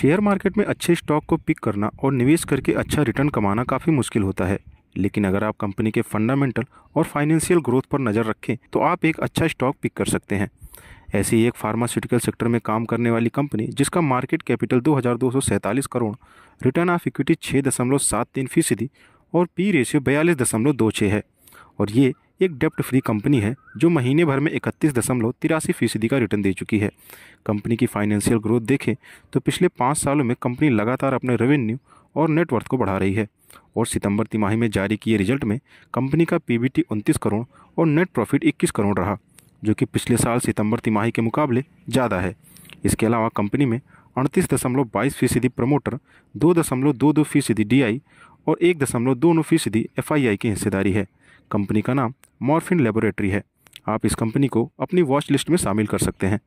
share market में अच्छे stock को पिक करना और निवेश करके अच्छा रिटर्न कमाना काफ़ी मुश्किल होता है लेकिन अगर आप कंपनी के फंडामेंटल और फाइनेंशियल ग्रोथ पर नज़र रखें तो आप एक अच्छा स्टॉक पिक कर सकते हैं ऐसी ही एक फार्मास्यूटिकल सेक्टर में काम करने वाली कंपनी जिसका मार्केट कैपिटल दो करोड़ रिटर्न ऑफ इक्विटी छः दशमलव सात तीन फीसदी और पी रेशियो बयालीस दशमलव दो छः है और ये एक डेप्ट फ्री कंपनी है जो महीने भर में इकतीस दशमलव तिरासी फीसदी का रिटर्न दे चुकी है कंपनी की फाइनेंशियल ग्रोथ देखें तो पिछले पाँच सालों में कंपनी लगातार अपने रेवेन्यू और नेटवर्थ को बढ़ा रही है और सितंबर तिमाही में जारी किए रिजल्ट में कंपनी का पीबीटी 29 करोड़ और नेट प्रॉफिट 21 करोड़ रहा जो कि पिछले साल सितंबर तिमाही के मुकाबले ज़्यादा है इसके अलावा कंपनी में अड़तीस दशमलव बाईस फीसदी प्रमोटर दो दशमलव दो दो फीसदी डी और एक दशमलव दो नौ फीसदी एफ की हिस्सेदारी है कंपनी का नाम मॉर्फिन लेबोरेटरी है आप इस कंपनी को अपनी वॉच लिस्ट में शामिल कर सकते हैं